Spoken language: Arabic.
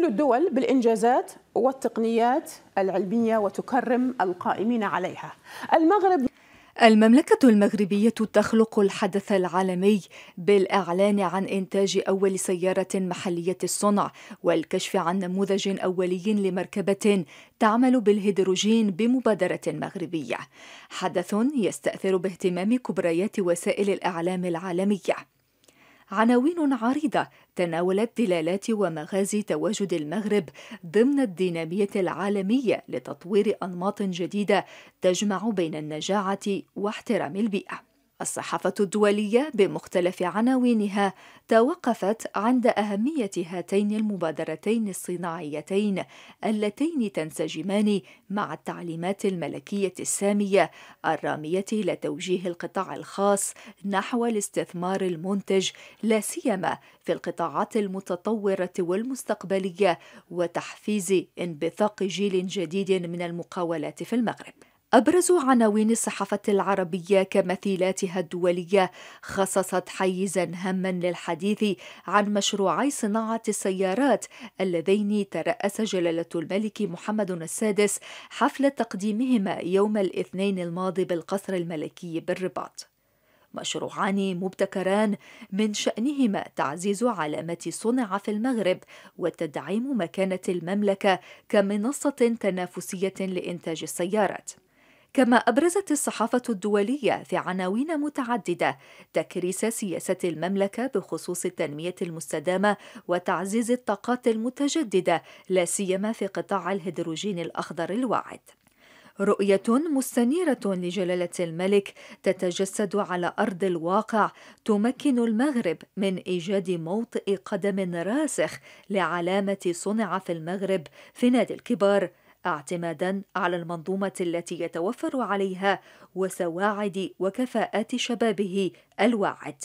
تحتفل الدول بالإنجازات والتقنيات العلمية وتكرم القائمين عليها المغرب المملكة المغربية تخلق الحدث العالمي بالإعلان عن إنتاج أول سيارة محلية الصنع والكشف عن نموذج أولي لمركبة تعمل بالهيدروجين بمبادرة مغربية. حدث يستأثر باهتمام كبريات وسائل الإعلام العالمية. عناوين عريضة تناولت دلالات ومغازي تواجد المغرب ضمن الدينامية العالمية لتطوير أنماط جديدة تجمع بين النجاعة واحترام البيئة. الصحافة الدولية بمختلف عناوينها توقفت عند أهمية هاتين المبادرتين الصناعيتين اللتين تنسجمان مع التعليمات الملكية السامية الرامية إلى توجيه القطاع الخاص نحو الاستثمار المنتج لا سيما في القطاعات المتطورة والمستقبلية وتحفيز انبثاق جيل جديد من المقاولات في المغرب. أبرز عناوين الصحافة العربية كمثيلاتها الدولية خصصت حيزا هاما للحديث عن مشروعي صناعة السيارات اللذين ترأس جلالة الملك محمد السادس حفل تقديمهما يوم الاثنين الماضي بالقصر الملكي بالرباط. مشروعان مبتكران من شأنهما تعزيز علامة صنع في المغرب وتدعيم مكانة المملكة كمنصة تنافسية لإنتاج السيارات. كما أبرزت الصحافة الدولية في عناوين متعددة تكريس سياسة المملكة بخصوص التنمية المستدامة وتعزيز الطاقات المتجددة لا سيما في قطاع الهيدروجين الأخضر الواعد. رؤية مستنيرة لجلالة الملك تتجسد على أرض الواقع تمكن المغرب من إيجاد موطئ قدم راسخ لعلامة صنع في المغرب في نادي الكبار اعتمادا على المنظومه التي يتوفر عليها وسواعد وكفاءات شبابه الواعد